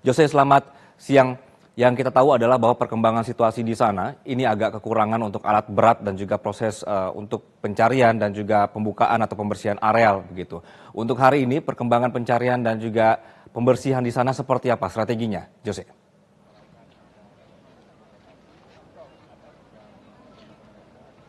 Jose, selamat siang. Yang kita tahu adalah bahwa perkembangan situasi di sana ini agak kekurangan untuk alat berat dan juga proses uh, untuk pencarian dan juga pembukaan atau pembersihan areal begitu. Untuk hari ini perkembangan pencarian dan juga pembersihan di sana seperti apa strateginya, Jose?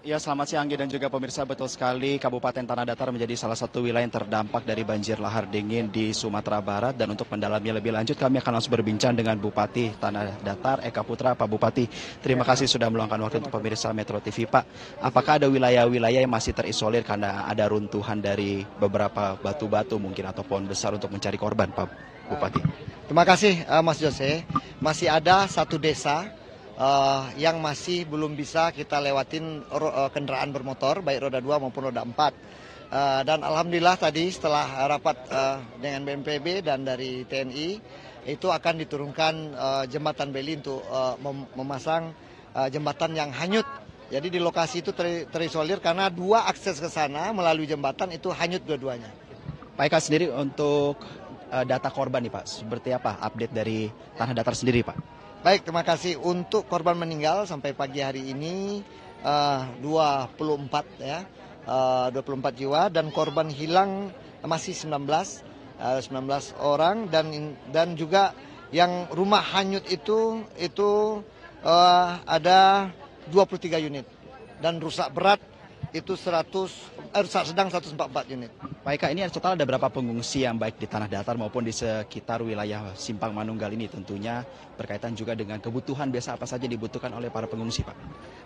Ya selamat siang Anggi dan juga pemirsa betul sekali Kabupaten Tanah Datar menjadi salah satu wilayah yang terdampak dari banjir lahar dingin di Sumatera Barat dan untuk mendalamnya lebih lanjut kami akan langsung berbincang dengan Bupati Tanah Datar Eka Putra Pak Bupati terima kasih sudah meluangkan waktu untuk pemirsa Metro TV Pak apakah ada wilayah-wilayah yang masih terisolir karena ada runtuhan dari beberapa batu-batu mungkin atau pohon besar untuk mencari korban Pak Bupati Terima kasih eh, Mas Jose masih ada satu desa uh, yang masih belum bisa kita lewatin uh, kendaraan bermotor baik roda 2 maupun roda 4. Uh, eh, dan alhamdulillah tadi setelah rapat uh, dengan BNPB dan dari TNI itu akan diturunkan uh, jembatan Beli untuk uh, mem memasang uh, jembatan yang hanyut. Jadi di lokasi itu ter terisolir karena dua akses ke sana melalui jembatan itu hanyut dua-duanya. Pak Eka sendiri untuk data korban nih Pak, seperti apa update dari tanah datar sendiri Pak? Baik, terima kasih untuk korban meninggal sampai pagi hari ini eh, uh, 24 ya, eh, uh, 24 jiwa dan korban hilang masih 19 uh, 19 orang dan dan juga yang rumah hanyut itu itu uh, ada 23 unit dan rusak berat itu 100 rusak eh, sedang 144 unit. Pak Eka, ini total ada berapa pengungsi yang baik di tanah datar maupun di sekitar wilayah Simpang Manunggal ini tentunya berkaitan juga dengan kebutuhan biasa apa saja dibutuhkan oleh para pengungsi Pak?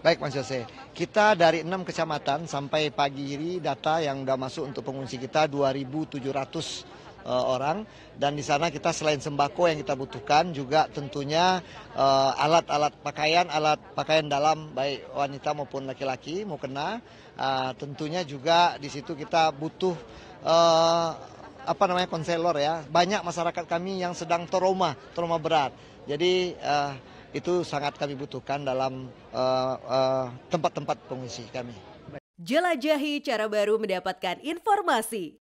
Baik Mas Jose, kita dari 6 kecamatan sampai pagi ini data yang sudah masuk untuk pengungsi kita 2.700 uh, orang dan di sana kita selain sembako yang kita butuhkan juga tentunya eh, alat-alat uh, pakaian, alat pakaian dalam baik wanita maupun laki-laki mau kena. Uh, tentunya juga di situ kita butuh uh, apa namanya konselor ya. Banyak masyarakat kami yang sedang trauma, trauma berat. Jadi uh, itu sangat kami butuhkan dalam tempat-tempat uh, uh, pengungsi kami. Jelajahi cara baru mendapatkan informasi.